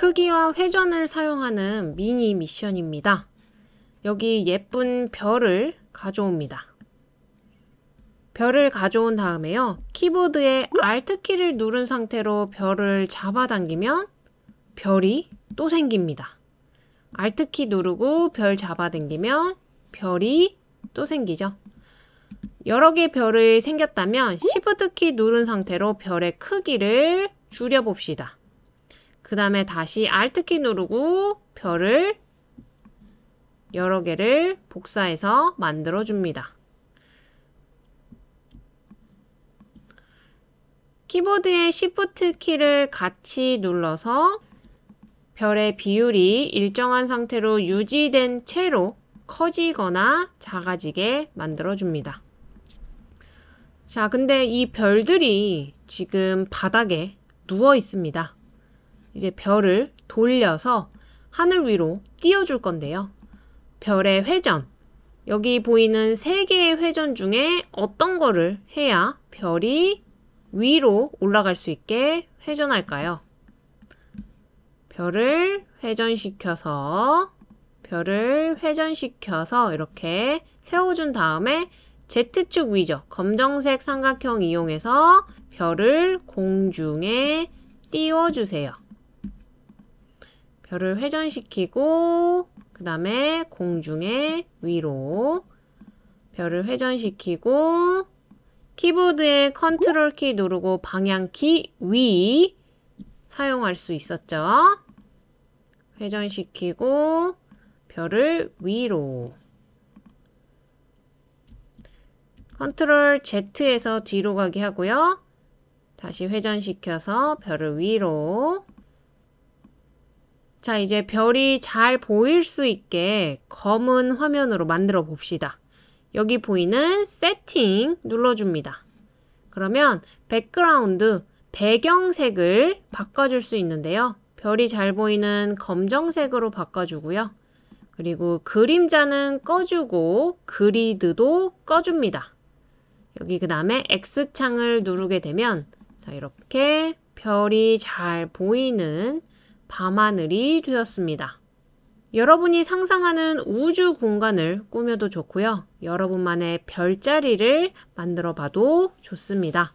크기와 회전을 사용하는 미니 미션입니다. 여기 예쁜 별을 가져옵니다. 별을 가져온 다음에요. 키보드에 Alt키를 누른 상태로 별을 잡아당기면 별이 또 생깁니다. Alt키 누르고 별 잡아당기면 별이 또 생기죠. 여러 개 별을 생겼다면 Shift키 누른 상태로 별의 크기를 줄여봅시다. 그 다음에 다시 Alt키 누르고 별을 여러 개를 복사해서 만들어줍니다. 키보드의 Shift 키를 같이 눌러서 별의 비율이 일정한 상태로 유지된 채로 커지거나 작아지게 만들어줍니다. 자, 근데 이 별들이 지금 바닥에 누워 있습니다. 이제 별을 돌려서 하늘 위로 띄워줄 건데요. 별의 회전. 여기 보이는 세 개의 회전 중에 어떤 거를 해야 별이 위로 올라갈 수 있게 회전할까요? 별을 회전시켜서 별을 회전시켜서 이렇게 세워준 다음에 Z축 위죠. 검정색 삼각형 이용해서 별을 공중에 띄워주세요. 별을 회전시키고 그 다음에 공중에 위로 별을 회전시키고 키보드의 컨트롤 키 누르고 방향 키위 사용할 수 있었죠. 회전시키고 별을 위로 컨트롤 Z에서 뒤로 가기 하고요. 다시 회전시켜서 별을 위로 자, 이제 별이 잘 보일 수 있게 검은 화면으로 만들어 봅시다. 여기 보이는 세팅 눌러줍니다. 그러면 백그라운드, 배경색을 바꿔줄 수 있는데요. 별이 잘 보이는 검정색으로 바꿔주고요. 그리고 그림자는 꺼주고 그리드도 꺼줍니다. 여기 그 다음에 X창을 누르게 되면 자, 이렇게 별이 잘 보이는 밤하늘이 되었습니다. 여러분이 상상하는 우주 공간을 꾸며도 좋고요. 여러분만의 별자리를 만들어 봐도 좋습니다.